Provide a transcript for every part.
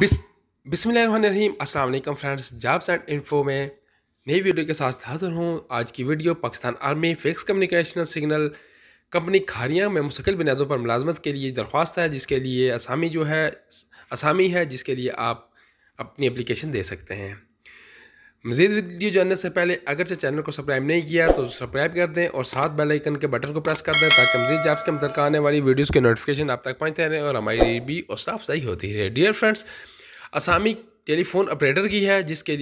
बिस्मिल बिसमीम friends jobs and info में नई वीडियो के साथ हाजिर हूँ आज की video Pakistan army fix communication signal company Kharian में मुस्किल बुनियादों पर मुलाजमत के लिए दरख्वास्त है जिसके लिए असामी जो है असामी है जिसके लिए आप अपनी एप्लीकेशन दे सकते हैं मजीद वीडियो जानने से पहले अगर से चैनल को सब्सक्राइब नहीं किया तो सब्सक्राइब कर दें और साथ बेल आइकन के बटन को प्रेस कर दें ताकि मजीद आपके अंदर आने वाली वीडियोस के नोटिफिकेशन आप तक पहुंचते रहें और हमारी भी और साफ सही होती रहे डियर फ्रेंड्स असामी टेलीफोन ऑपरेटर की है जिसके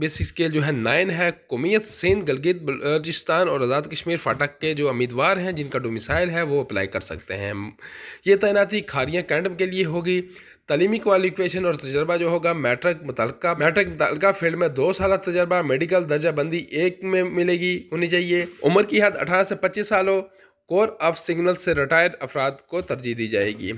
बेसिक स्केल जो है नाइन है कोमियत सिंध गलगित बलोचिस्तान और आज़ाद कश्मीर फाटक के जो उम्मीदवार हैं जिनका डोमिसाइल है वो अप्लाई कर सकते हैं ये तैनाती खारियाँ कैंडम के लिए होगी तलीमी क्वालिफिकेशन और तजर्बा जो होगा मैट्रिक मुतल मैट्रिक मुतल फील्ड में दो साल तजर्बा मेडिकल दर्जाबंदी एक में मिलेगी होनी चाहिए उम्र की हद अठारह से पच्चीस साल हो कोर ऑफ सिग्नल से रिटायर्ड अफराद को तरजीह दी जाएगी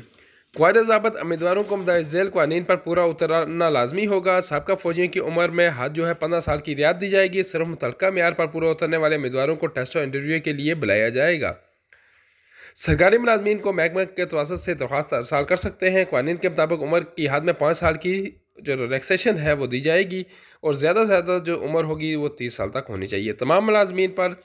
क्वार जबत उम्मीदवारों को मदाय झेल कानून पर पूरा उतरना लाजमी होगा सबका फौजियों की उम्र में हद जो है पंद्रह साल की रियायत दी जाएगी सिर्फ मुतलका मैार पर पूरा उतरने वाले उम्मीदवारों को टेस्ट और इंटरव्यू के लिए बुलाया जाएगा सरकारी मुलाजमीन को महकमा के तवास से दरख्वास्त अरसाल कर सकते हैं कानून के मुताबिक उम्र की हद में पाँच साल की जो रिलैक्सेशन है वो दी जाएगी और ज़्यादा से ज़्यादा जो उम्र होगी वो तीस साल तक होनी चाहिए तमाम मुलाजमीन पर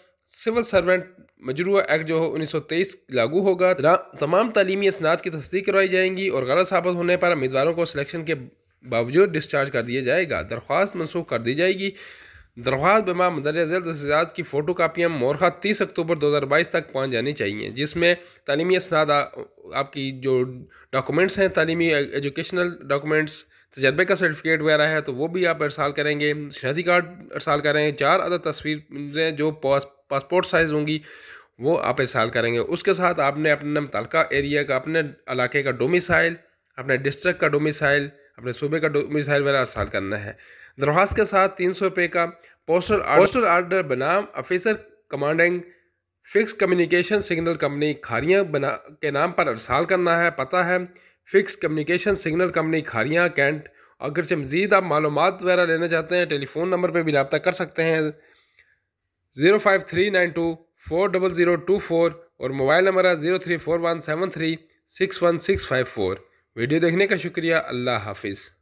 सिविल सर्वेंट मजरू एक्ट जो उन्नीस सौ तेईस लागू होगा तमाम तलीमी इसनाद की तस्दीक करवाई जाएंगी और गलत साबित होने पर उम्मीदवारों को सिलेक्शन के बावजूद डिस्चार्ज कर दिया जाएगा दरख्वास्त मनसूख कर दी जाएगी दरख्वास्त बमा मंदरजा जल्द एजाज की फ़ोटो कापियाँ मोरखा तीस अक्टूबर दो हज़ार बाईस तक पहुँच जानी चाहिए जिसमें तालीमी असनाद आपकी जो डॉक्यूमेंट्स हैं तलीमी एजुकेशनल डॉक्यूमेंट्स तजर्बे का सर्टिफिकेट वगैरह है तो वो भी आप अरसाल करेंगे शहरी कार्ड अरसाल करेंगे चार अदर तस्वीरें जो पास पासपोर्ट साइज़ होंगी वो आप अरसाल करेंगे उसके साथ आपने अपने मुतल एरिया का अपने इलाके का डोमिसाइल अपने डिस्ट्रिक्ट का डोमिसाइल अपने सूबे का डोमिसाइल वगैरह अरसाल करना है दरख्वास्त के साथ तीन सौ रुपये का पोस्टल पोस्टल आर्डर बनाम officer commanding fix communication signal company Kharian बना के नाम पर अरसाल करना है पता है fix communication signal company Kharian cantt से मज़ीद आप मालूम वगैरह लेना चाहते हैं टेलीफोन नंबर पर भी रबता कर सकते हैं zero five three nine two four double zero two four और मोबाइल नंबर है zero three four one seven three six one six five four video देखने का शुक्रिया अल्लाह हाफिज़